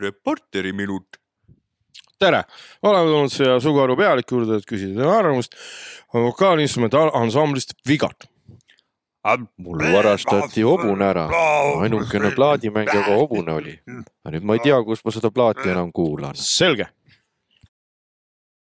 reporteri minut. tere, oleme tulnud siia Sugaru pealiku juurde, et küsida teie arvamust vokaalinstrumentaalansamblis Vigat. mul varastati hobune ära, ainukene plaadimängijaga hobune oli. aga nüüd ma ei tea, kus ma seda plaati enam kuulan. selge